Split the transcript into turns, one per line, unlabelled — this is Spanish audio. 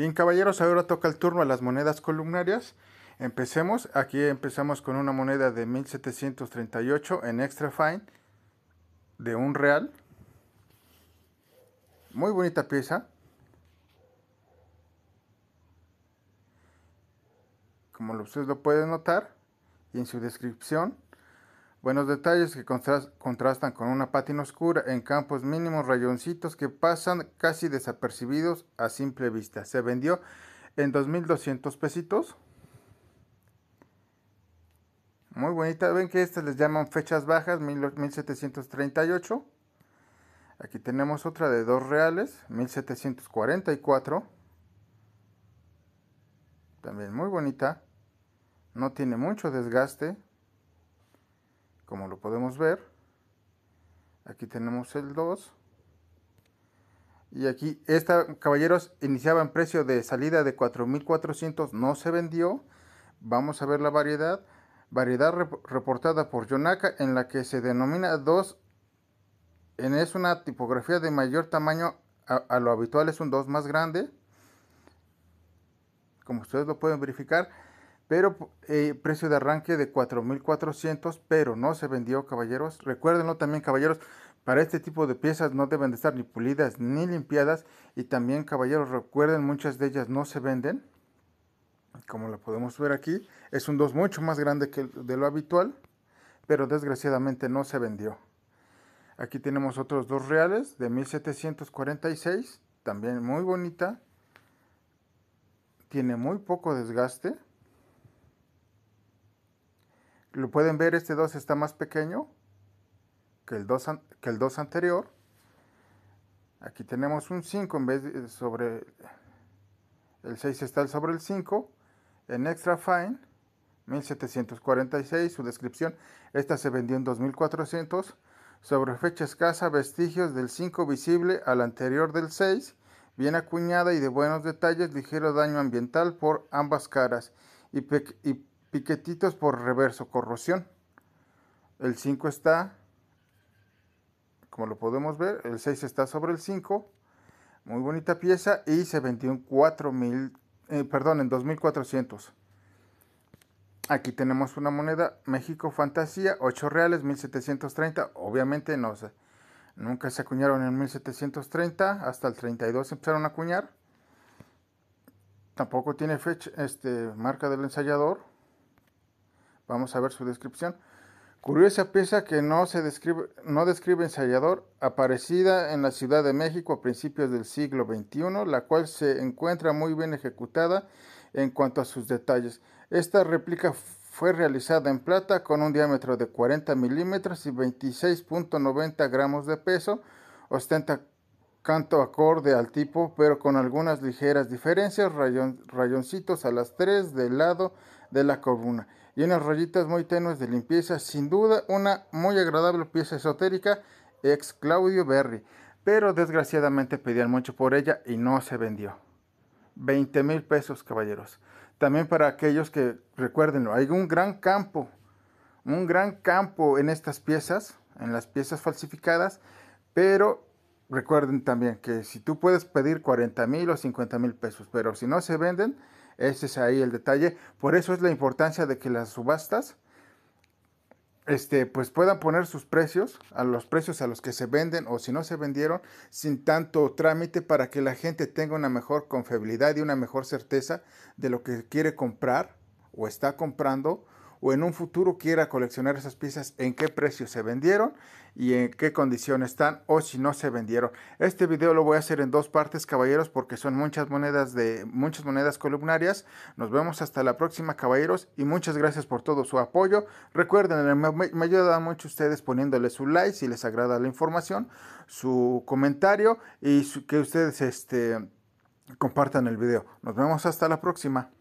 Bien, caballeros, ahora toca el turno a las monedas columnarias. Empecemos. Aquí empezamos con una moneda de 1738 en extra fine de un real. Muy bonita pieza. Como ustedes lo pueden notar en su descripción Buenos detalles que contrastan con una pátina oscura en campos mínimos rayoncitos que pasan casi desapercibidos a simple vista. Se vendió en 2.200 pesitos. Muy bonita. Ven que estas les llaman fechas bajas, 1738. Aquí tenemos otra de dos reales, 1744. También muy bonita. No tiene mucho desgaste como lo podemos ver. Aquí tenemos el 2. Y aquí, esta, caballeros, iniciaba en precio de salida de 4.400, no se vendió. Vamos a ver la variedad. Variedad reportada por Yonaka en la que se denomina 2. En, es una tipografía de mayor tamaño a, a lo habitual, es un 2 más grande. Como ustedes lo pueden verificar pero eh, precio de arranque de 4.400, pero no se vendió, caballeros. Recuérdenlo también, caballeros, para este tipo de piezas no deben de estar ni pulidas ni limpiadas. Y también, caballeros, recuerden, muchas de ellas no se venden. Como la podemos ver aquí, es un 2 mucho más grande que de lo habitual, pero desgraciadamente no se vendió. Aquí tenemos otros dos reales de 1746, también muy bonita. Tiene muy poco desgaste lo pueden ver, este 2 está más pequeño que el 2, que el 2 anterior. Aquí tenemos un 5 en vez de eh, sobre el 6 está sobre el 5. En Extra Fine, 1746, su descripción. Esta se vendió en 2400. Sobre fecha escasa, vestigios del 5 visible al anterior del 6. Bien acuñada y de buenos detalles, ligero daño ambiental por ambas caras. y, y piquetitos por reverso corrosión. El 5 está, como lo podemos ver, el 6 está sobre el 5. Muy bonita pieza y se vendió en eh, perdón, en 2400. Aquí tenemos una moneda México Fantasía, 8 reales, 1730. Obviamente no nunca se acuñaron en 1730, hasta el 32 empezaron a acuñar. Tampoco tiene fecha, este, marca del ensayador. Vamos a ver su descripción. Curiosa pieza que no, se describe, no describe ensayador, aparecida en la Ciudad de México a principios del siglo XXI, la cual se encuentra muy bien ejecutada en cuanto a sus detalles. Esta réplica fue realizada en plata con un diámetro de 40 milímetros y 26.90 gramos de peso, ostenta acorde al tipo, pero con algunas ligeras diferencias, rayoncitos a las tres del lado de la corona y unas rayitas muy tenues de limpieza. Sin duda, una muy agradable pieza esotérica, ex Claudio Berry, pero desgraciadamente pedían mucho por ella y no se vendió. 20 mil pesos, caballeros. También para aquellos que, recuérdenlo, hay un gran campo, un gran campo en estas piezas, en las piezas falsificadas, pero recuerden también que si tú puedes pedir 40 mil o 50 mil pesos, pero si no se venden, ese es ahí el detalle. Por eso es la importancia de que las subastas este, pues puedan poner sus precios a los precios a los que se venden o si no se vendieron sin tanto trámite para que la gente tenga una mejor confiabilidad y una mejor certeza de lo que quiere comprar o está comprando o en un futuro quiera coleccionar esas piezas, en qué precio se vendieron y en qué condición están o si no se vendieron. Este video lo voy a hacer en dos partes, caballeros, porque son muchas monedas de muchas monedas columnarias. Nos vemos hasta la próxima, caballeros, y muchas gracias por todo su apoyo. Recuerden, me, ayuda ayudan mucho ustedes poniéndole su like si les agrada la información, su comentario y que ustedes este compartan el video. Nos vemos hasta la próxima.